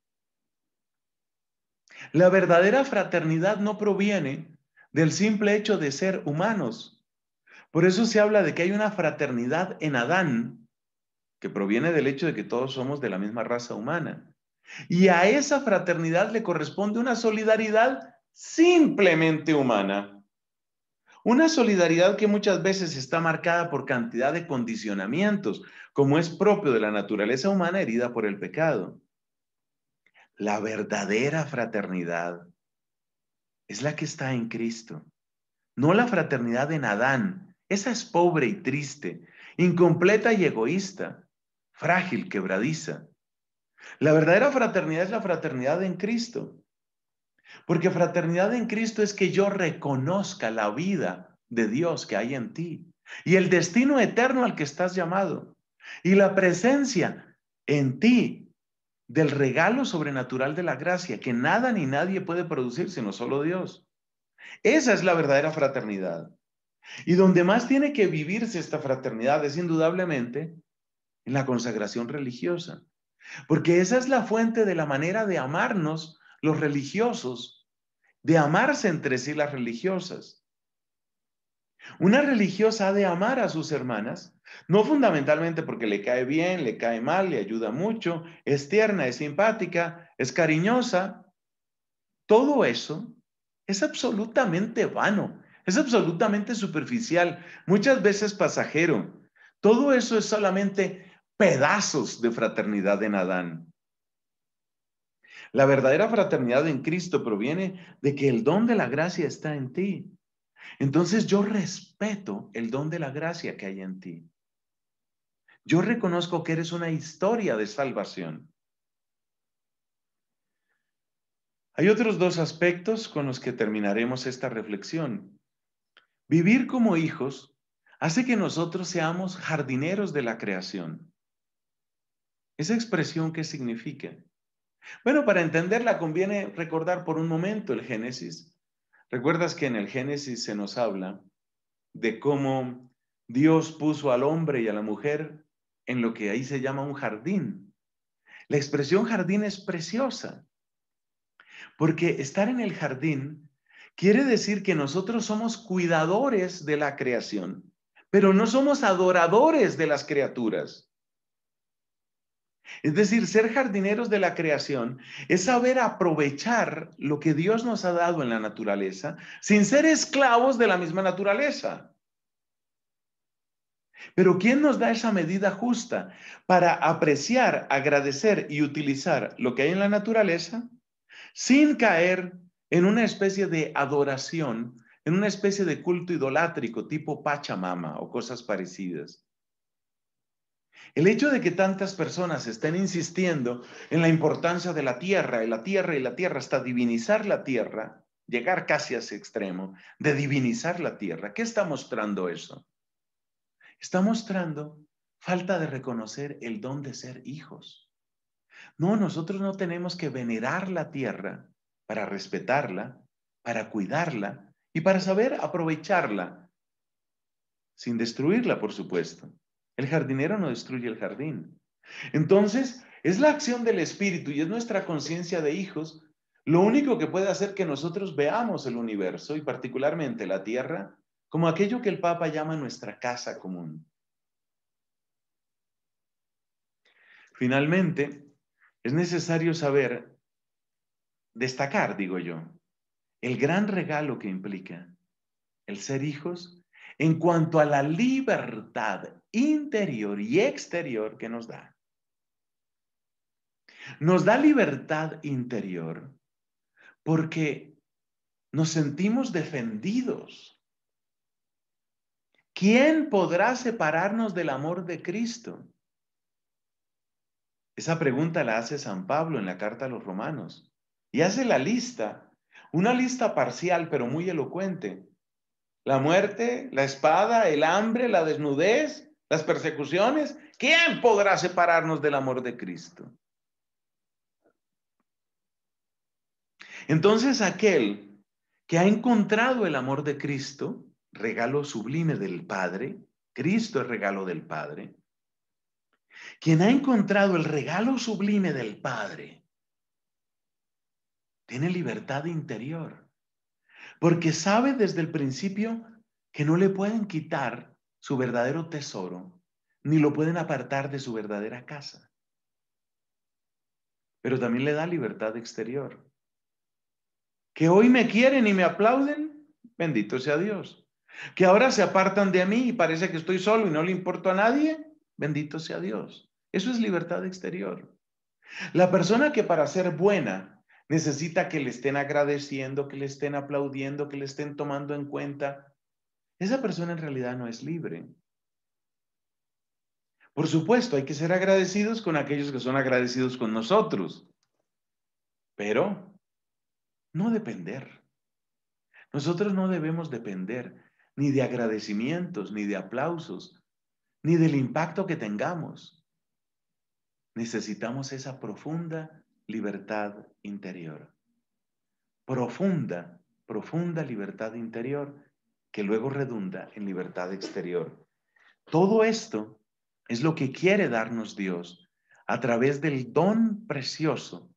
La verdadera fraternidad no proviene del simple hecho de ser humanos. Por eso se habla de que hay una fraternidad en Adán, que proviene del hecho de que todos somos de la misma raza humana. Y a esa fraternidad le corresponde una solidaridad simplemente humana. Una solidaridad que muchas veces está marcada por cantidad de condicionamientos, como es propio de la naturaleza humana herida por el pecado. La verdadera fraternidad es la que está en Cristo, no la fraternidad de Adán. Esa es pobre y triste, incompleta y egoísta, frágil, quebradiza. La verdadera fraternidad es la fraternidad en Cristo, porque fraternidad en Cristo es que yo reconozca la vida de Dios que hay en ti y el destino eterno al que estás llamado y la presencia en ti del regalo sobrenatural de la gracia que nada ni nadie puede producir sino solo Dios. Esa es la verdadera fraternidad. Y donde más tiene que vivirse esta fraternidad es indudablemente en la consagración religiosa, porque esa es la fuente de la manera de amarnos los religiosos, de amarse entre sí las religiosas. Una religiosa ha de amar a sus hermanas, no fundamentalmente porque le cae bien, le cae mal, le ayuda mucho, es tierna, es simpática, es cariñosa. Todo eso es absolutamente vano, es absolutamente superficial, muchas veces pasajero. Todo eso es solamente pedazos de fraternidad en Adán. La verdadera fraternidad en Cristo proviene de que el don de la gracia está en ti. Entonces yo respeto el don de la gracia que hay en ti. Yo reconozco que eres una historia de salvación. Hay otros dos aspectos con los que terminaremos esta reflexión. Vivir como hijos hace que nosotros seamos jardineros de la creación. ¿Esa expresión qué significa? Bueno, para entenderla conviene recordar por un momento el Génesis. ¿Recuerdas que en el Génesis se nos habla de cómo Dios puso al hombre y a la mujer en lo que ahí se llama un jardín? La expresión jardín es preciosa, porque estar en el jardín quiere decir que nosotros somos cuidadores de la creación, pero no somos adoradores de las criaturas. Es decir, ser jardineros de la creación es saber aprovechar lo que Dios nos ha dado en la naturaleza sin ser esclavos de la misma naturaleza. Pero ¿quién nos da esa medida justa para apreciar, agradecer y utilizar lo que hay en la naturaleza sin caer en una especie de adoración, en una especie de culto idolátrico tipo Pachamama o cosas parecidas? El hecho de que tantas personas estén insistiendo en la importancia de la tierra y la tierra y la tierra hasta divinizar la tierra, llegar casi a ese extremo de divinizar la tierra, ¿qué está mostrando eso? Está mostrando falta de reconocer el don de ser hijos. No, nosotros no tenemos que venerar la tierra para respetarla, para cuidarla y para saber aprovecharla, sin destruirla, por supuesto. El jardinero no destruye el jardín. Entonces, es la acción del Espíritu y es nuestra conciencia de hijos lo único que puede hacer que nosotros veamos el universo y particularmente la Tierra como aquello que el Papa llama nuestra casa común. Finalmente, es necesario saber, destacar, digo yo, el gran regalo que implica el ser hijos en cuanto a la libertad interior y exterior que nos da. Nos da libertad interior porque nos sentimos defendidos. ¿Quién podrá separarnos del amor de Cristo? Esa pregunta la hace San Pablo en la carta a los romanos y hace la lista, una lista parcial pero muy elocuente la muerte, la espada, el hambre, la desnudez, las persecuciones. ¿Quién podrá separarnos del amor de Cristo? Entonces aquel que ha encontrado el amor de Cristo, regalo sublime del Padre, Cristo es regalo del Padre, quien ha encontrado el regalo sublime del Padre, tiene libertad interior. Porque sabe desde el principio que no le pueden quitar su verdadero tesoro, ni lo pueden apartar de su verdadera casa. Pero también le da libertad exterior. Que hoy me quieren y me aplauden, bendito sea Dios. Que ahora se apartan de mí y parece que estoy solo y no le importo a nadie, bendito sea Dios. Eso es libertad exterior. La persona que para ser buena Necesita que le estén agradeciendo, que le estén aplaudiendo, que le estén tomando en cuenta. Esa persona en realidad no es libre. Por supuesto, hay que ser agradecidos con aquellos que son agradecidos con nosotros, pero no depender. Nosotros no debemos depender ni de agradecimientos, ni de aplausos, ni del impacto que tengamos. Necesitamos esa profunda libertad interior. Profunda, profunda libertad interior que luego redunda en libertad exterior. Todo esto es lo que quiere darnos Dios a través del don precioso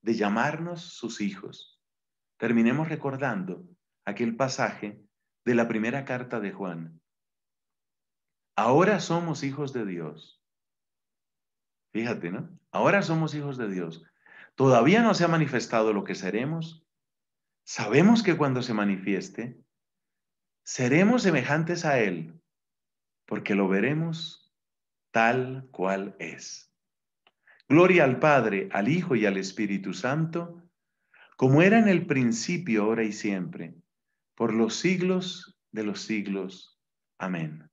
de llamarnos sus hijos. Terminemos recordando aquel pasaje de la primera carta de Juan. Ahora somos hijos de Dios. Fíjate, ¿no? Ahora somos hijos de Dios. Todavía no se ha manifestado lo que seremos. Sabemos que cuando se manifieste, seremos semejantes a Él, porque lo veremos tal cual es. Gloria al Padre, al Hijo y al Espíritu Santo, como era en el principio, ahora y siempre, por los siglos de los siglos. Amén.